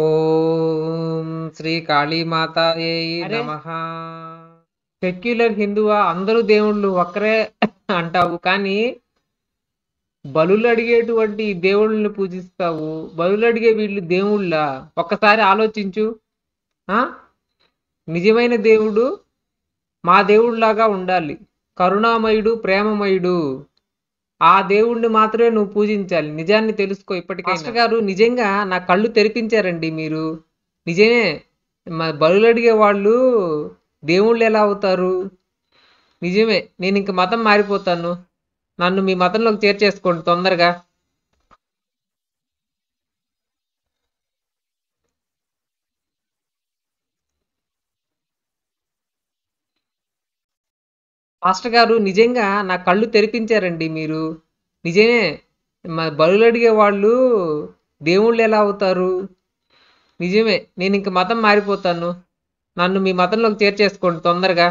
ఓం శ్రీ కాళీమాతాయే నమః సెక్యులర్ హిందువా అందరూ దేవుళ్ళు ఒక్కరే అంటావు కానీ బలులు అడిగేటువంటి దేవుళ్ళని పూజిస్తావు బలులు అడిగే వీళ్ళు దేవుళ్ళా ఒక్కసారి ఆలోచించు నిజమైన దేవుడు మా దేవుళ్ళలాగా ఉండాలి కరుణామయుడు ప్రేమమయుడు ఆ దేవుణ్ణి మాత్రమే నువ్వు పూజించాలి నిజాన్ని తెలుసుకో ఇప్పటికే గారు నిజంగా నా కళ్ళు తెరిపించారండి మీరు నిజమే బరులు అడిగే వాళ్ళు దేవుళ్ళు ఎలా అవుతారు నిజమే నేను ఇంక మతం మారిపోతాను నన్ను మీ మతంలోకి చేర్చేసుకోండి తొందరగా మాస్టర్ గారు నిజంగా నా కళ్ళు తెరిపించారండి మీరు నిజమే మా బరువులు అడిగే వాళ్ళు దేవుళ్ళు ఎలా అవుతారు నిజమే నేను ఇంక మతం మారిపోతాను నన్ను మీ మతంలోకి చేర్చేసుకోండి తొందరగా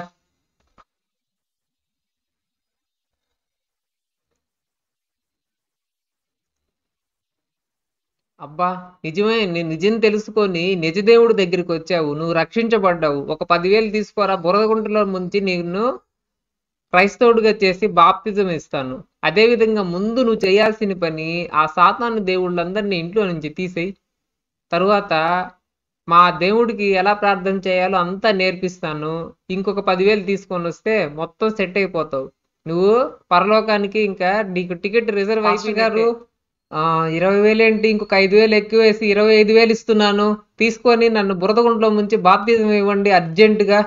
అబ్బా నిజమే నేను నిజం తెలుసుకొని నిజదేవుడి దగ్గరికి వచ్చావు నువ్వు రక్షించబడ్డావు ఒక పదివేలు తీసుకోరా బురదగుంటలో ముంచి నిన్ను క్రైస్తవుడిగా చేసి బాప్తిజం ఇస్తాను అదేవిధంగా ముందు నువ్వు చేయాల్సిన పని ఆ సాతాను దేవుళ్ళందరినీ ఇంట్లో నుంచి తీసేయి తరువాత మా దేవుడికి ఎలా ప్రార్థన చేయాలో అంతా నేర్పిస్తాను ఇంకొక పదివేలు తీసుకొని వస్తే మొత్తం సెట్ అయిపోతావు నువ్వు పరలోకానికి ఇంకా నీకు టికెట్ రిజర్వ్ అయిపోయి గారు ఇరవై వేలు ఏంటి ఇంకొక ఐదు వేలు ఎక్కువ వేసి ఇరవై ఐదు వేలు ఇస్తున్నాను తీసుకొని నన్ను బురదగుంట్లో ముంచి బాప్తిజం ఇవ్వండి అర్జెంటుగా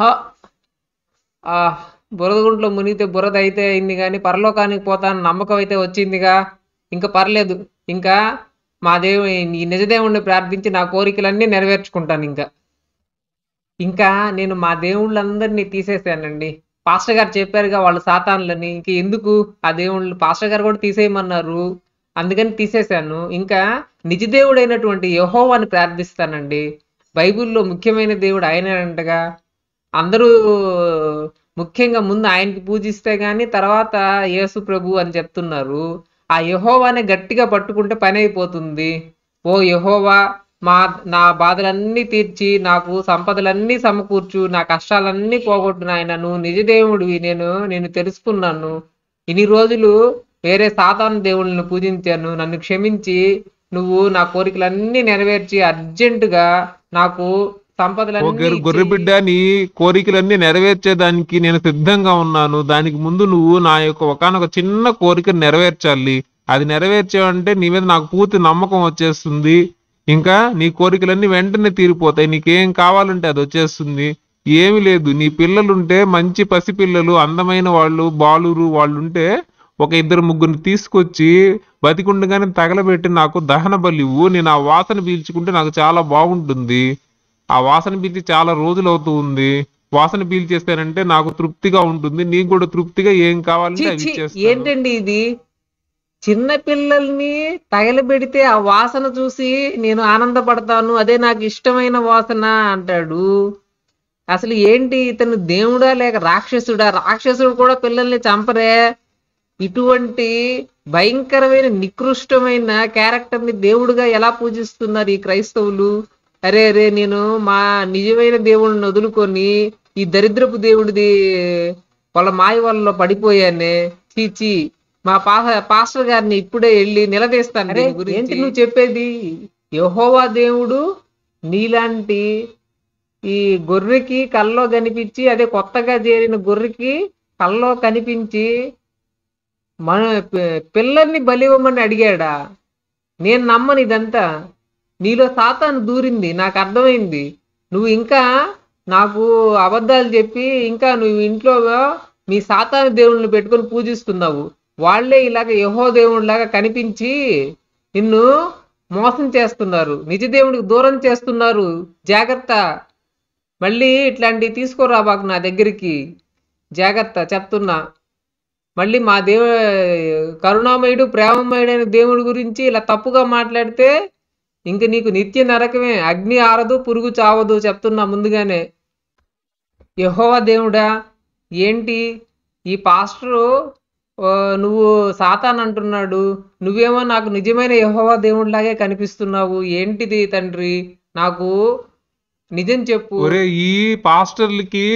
ఆ గుంట్లో మునిగితే బురద అయితే అయింది కానీ పరలోకానికి పోతాను నమ్మకం అయితే వచ్చిందిగా ఇంకా పర్లేదు ఇంకా మా దేవుని నీ నిజదేవుణ్ణి ప్రార్థించి నా కోరికలన్నీ నెరవేర్చుకుంటాను ఇంకా ఇంకా నేను మా దేవుళ్ళందరినీ తీసేసానండి పాస్టర్ గారు చెప్పారుగా వాళ్ళ సాతాన్లని ఇంక ఎందుకు ఆ దేవుళ్ళు పాస్టర్ గారు కూడా తీసేయమన్నారు అందుకని తీసేశాను ఇంకా నిజదేవుడైనటువంటి అని ప్రార్థిస్తానండి బైబిల్లో ముఖ్యమైన దేవుడు ఆయన అంటగా అందరూ ముఖ్యంగా ముందు ఆయనకి పూజిస్తే గాని తర్వాత యేసు ప్రభు అని చెప్తున్నారు ఆ యహోవాని గట్టిగా పట్టుకుంటే పని అయిపోతుంది ఓ యహోవా మా నా బాధలన్నీ తీర్చి నాకు సంపదలన్నీ సమకూర్చు నా కష్టాలన్నీ పోగొట్టు నాయన నువ్వు నిజదేవుడివి నేను నేను తెలుసుకున్నాను ఇన్ని రోజులు వేరే సాధారణ దేవుళ్ళని పూజించాను నన్ను క్షమించి నువ్వు నా కోరికలన్నీ నెరవేర్చి అర్జెంటుగా నాకు సంపదలు గొర్రె బిడ్డ నీ కోరికలన్నీ నెరవేర్చేదానికి నేను సిద్ధంగా ఉన్నాను దానికి ముందు నువ్వు నా యొక్క ఒకనొక చిన్న కోరిక నెరవేర్చాలి అది నెరవేర్చావంటే నీ మీద నాకు పూర్తి నమ్మకం వచ్చేస్తుంది ఇంకా నీ కోరికలన్నీ వెంటనే తీరిపోతాయి నీకేం కావాలంటే అది వచ్చేస్తుంది ఏమి లేదు నీ పిల్లలుంటే మంచి పసిపిల్లలు అందమైన వాళ్ళు బాలురు వాళ్ళు ఉంటే ఒక ఇద్దరు ముగ్గురిని తీసుకొచ్చి బతికుండగానే తగలబెట్టి నాకు దహన బలివు నేను ఆ వాసన పీల్చుకుంటే నాకు చాలా బాగుంటుంది ఆ వాసన పీల్చి చాలా రోజులు అవుతూ ఉంది వాసన పీల్ చేస్తానంటే నాకు తృప్తిగా ఉంటుంది నీకు కూడా తృప్తిగా ఏం కావాలంటే ఏంటండి ఇది చిన్న పిల్లల్ని తగలబెడితే ఆ వాసన చూసి నేను ఆనందపడతాను అదే నాకు ఇష్టమైన వాసన అంటాడు అసలు ఏంటి ఇతను దేవుడా లేక రాక్షసుడా రాక్షసుడు కూడా పిల్లల్ని చంపరే ఇటువంటి భయంకరమైన నికృష్టమైన క్యారెక్టర్ ని దేవుడుగా ఎలా పూజిస్తున్నారు ఈ క్రైస్తవులు అరే అరే నేను మా నిజమైన దేవుడిని వదులుకొని ఈ దరిద్రపు దేవుడిది వాళ్ళ మాయ వాళ్ళలో పడిపోయానే చీచి మా పాస పాస్టర్ గారిని ఇప్పుడే వెళ్ళి నిలదీస్తాను ఏంటి నువ్వు చెప్పేది యహోవా దేవుడు నీలాంటి ఈ గొర్రెకి కల్లో కనిపించి అదే కొత్తగా చేరిన గొర్రెకి కల్లో కనిపించి మన పిల్లల్ని బలివ్వమని అడిగాడా నేను నమ్మను ఇదంతా నీలో సాతాను దూరింది నాకు అర్థమైంది నువ్వు ఇంకా నాకు అబద్ధాలు చెప్పి ఇంకా నువ్వు ఇంట్లో మీ సాతాను దేవుళ్ళని పెట్టుకొని పూజిస్తున్నావు వాళ్లే ఇలాగ యహో దేవుడిలాగా కనిపించి నిన్ను మోసం చేస్తున్నారు నిజ దేవుడికి దూరం చేస్తున్నారు జాగ్రత్త మళ్ళీ ఇట్లాంటివి తీసుకోరా బాకు నా దగ్గరికి జాగ్రత్త చెప్తున్నా మళ్ళీ మా దేవు కరుణామయుడు ప్రేమమయుడైన దేవుడి గురించి ఇలా తప్పుగా మాట్లాడితే ఇంక నీకు నిత్య నరకమే అగ్ని ఆరదు పురుగు చావదు చెప్తున్నా ముందుగానే యహోవ దేవుడా ఏంటి ఈ పాస్టరు నువ్వు సాతాన్ అంటున్నాడు నువ్వేమో నాకు నిజమైన యహోవా దేవుడిలాగే కనిపిస్తున్నావు ఏంటిది తండ్రి నాకు నిజం చెప్పు ఒరే ఈ పాస్టర్లకి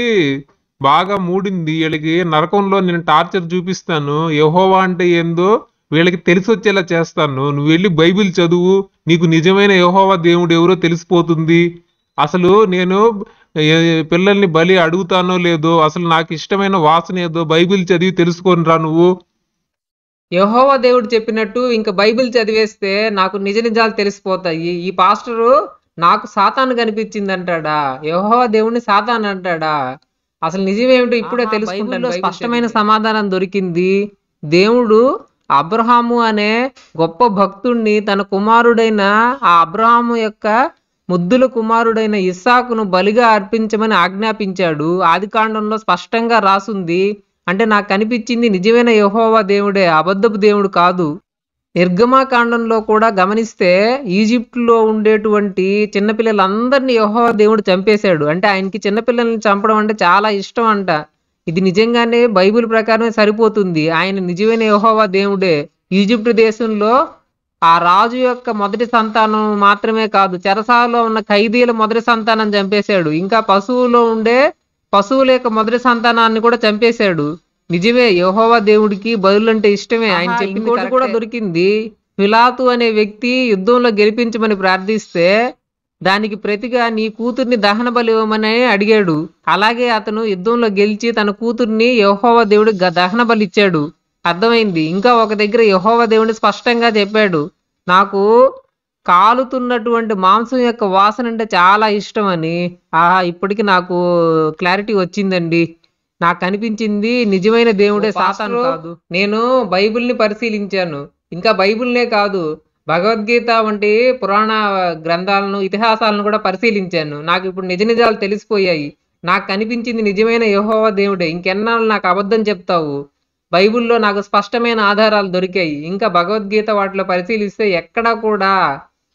బాగా మూడింది వీళ్ళకి నరకంలో నేను టార్చర్ చూపిస్తాను యహోవా అంటే ఏందో వీళ్ళకి తెలిసి వచ్చేలా చేస్తాను నువ్వు వెళ్ళి బైబిల్ చదువు నీకు నిజమైన యహోవా దేవుడు ఎవరో తెలిసిపోతుంది అసలు నేను పిల్లల్ని బలి అడుగుతానో లేదో అసలు నాకు ఇష్టమైన వాసన ఏదో బైబిల్ చదివి తెలుసుకొని రా నువ్వు యహోవా దేవుడు చెప్పినట్టు ఇంకా బైబిల్ చదివేస్తే నాకు నిజ నిజాలు తెలిసిపోతాయి ఈ పాస్టరు నాకు సాతాను కనిపించింది అంటాడా యహోవా దేవుడిని సాతాన్ అంటాడా అసలు నిజమేమిటో ఇప్పుడే తెలుసుకుంటాను స్పష్టమైన సమాధానం దొరికింది దేవుడు అబ్రహాము అనే గొప్ప భక్తుణ్ణి తన కుమారుడైన ఆ అబ్రహాము యొక్క ముద్దుల కుమారుడైన ఇస్సాకును బలిగా అర్పించమని ఆజ్ఞాపించాడు ఆదికాండంలో స్పష్టంగా రాసుంది అంటే నాకు కనిపించింది నిజమైన యహోవా దేవుడే అబద్ధపు దేవుడు కాదు నిర్గమా కాండంలో కూడా గమనిస్తే ఈజిప్ట్లో ఉండేటువంటి చిన్నపిల్లలందరినీ యహోవా దేవుడు చంపేశాడు అంటే ఆయనకి చిన్నపిల్లల్ని చంపడం అంటే చాలా ఇష్టం అంట ఇది నిజంగానే బైబిల్ ప్రకారమే సరిపోతుంది ఆయన నిజమైన యహోవా దేవుడే ఈజిప్ట్ దేశంలో ఆ రాజు యొక్క మొదటి సంతానం మాత్రమే కాదు చెరసాలలో ఉన్న ఖైదీల మొదటి సంతానం చంపేశాడు ఇంకా పశువులో ఉండే పశువుల యొక్క మొదటి సంతానాన్ని కూడా చంపేశాడు నిజమే యహోవా దేవుడికి బదులంటే ఇష్టమే ఆయన చెప్పింది కూడా దొరికింది పిలాతు అనే వ్యక్తి యుద్ధంలో గెలిపించమని ప్రార్థిస్తే దానికి ప్రతిగా నీ కూతుర్ని దహన ఇవ్వమని అడిగాడు అలాగే అతను యుద్ధంలో గెలిచి తన కూతుర్ని యహోవ దేవుడు దహన బలిచ్చాడు అర్థమైంది ఇంకా ఒక దగ్గర యహోవ దేవుడు స్పష్టంగా చెప్పాడు నాకు కాలుతున్నటువంటి మాంసం యొక్క వాసన అంటే చాలా ఇష్టం అని ఆహా ఇప్పటికి నాకు క్లారిటీ వచ్చిందండి నాకు అనిపించింది నిజమైన దేవుడే సాతాను కాదు నేను బైబిల్ని పరిశీలించాను ఇంకా బైబిల్నే కాదు భగవద్గీత వంటి పురాణ గ్రంథాలను ఇతిహాసాలను కూడా పరిశీలించాను నాకు ఇప్పుడు నిజ నిజాలు తెలిసిపోయాయి నాకు కనిపించింది నిజమైన యహోవ దేవుడే ఇంకెన్నాళ్ళు నాకు అబద్ధం చెప్తావు బైబిల్లో నాకు స్పష్టమైన ఆధారాలు దొరికాయి ఇంకా భగవద్గీత వాటిలో పరిశీలిస్తే ఎక్కడా కూడా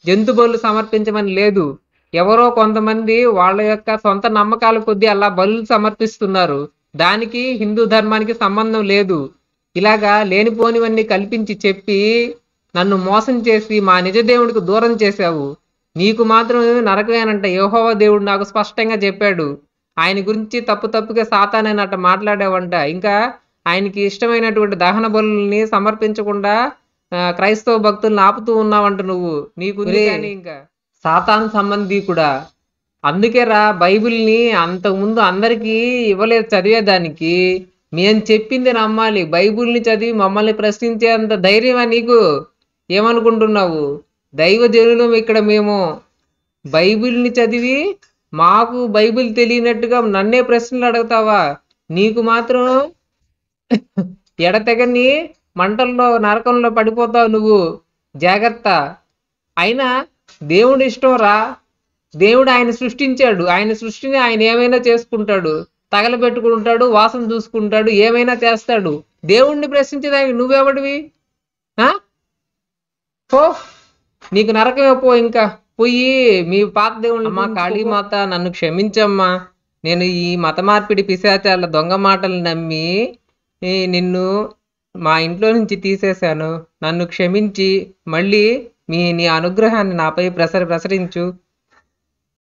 జంతు బలు సమర్పించమని లేదు ఎవరో కొంతమంది వాళ్ళ యొక్క సొంత నమ్మకాల కొద్దీ అలా బలు సమర్పిస్తున్నారు దానికి హిందూ ధర్మానికి సంబంధం లేదు ఇలాగా లేనిపోనివన్నీ కల్పించి చెప్పి నన్ను మోసం చేసి మా నిజ దేవుడికి దూరం చేశావు నీకు మాత్రం నరకమేనంట యహోవ దేవుడు నాకు స్పష్టంగా చెప్పాడు ఆయన గురించి తప్పు తప్పుగా సాతానేనట మాట్లాడేవంట ఇంకా ఆయనకి ఇష్టమైనటువంటి దహన బలుల్ని సమర్పించకుండా క్రైస్తవ భక్తులను ఆపుతూ ఉన్నావంట నువ్వు నీకు ఇంకా సంబంధి సంబంధికుడా అందుకే రా బైబిల్ని అంతకుముందు అందరికీ ఇవ్వలేదు చదివేదానికి మేము చెప్పింది నమ్మాలి బైబుల్ని చదివి మమ్మల్ని ప్రశ్నించేంత ధైర్యమా నీకు ఏమనుకుంటున్నావు దైవజనులం ఇక్కడ మేము బైబిల్ని చదివి మాకు బైబిల్ తెలియనట్టుగా నన్నే ప్రశ్నలు అడుగుతావా నీకు మాత్రం ఎడతెగని మంటల్లో నరకంలో పడిపోతావు నువ్వు జాగ్రత్త అయినా దేవుడి ఇష్టం రా దేవుడు ఆయన సృష్టించాడు ఆయన సృష్టిని ఆయన ఏమైనా చేసుకుంటాడు తగలబెట్టుకుంటాడు వాసన చూసుకుంటాడు ఏమైనా చేస్తాడు దేవుణ్ణి ప్రశ్నించేదానికి నువ్వెవడివి ఓ నీకు నరకమే పో ఇంకా పోయి మీ పాత దేవుళ్ళు కాళీ మాత నన్ను క్షమించమ్మా నేను ఈ మత మార్పిడి పిశాచాల దొంగ మాటలు నమ్మి నిన్ను మా ఇంట్లో నుంచి తీసేశాను నన్ను క్షమించి మళ్ళీ మీ నీ అనుగ్రహాన్ని నాపై ప్రసర ప్రసరించు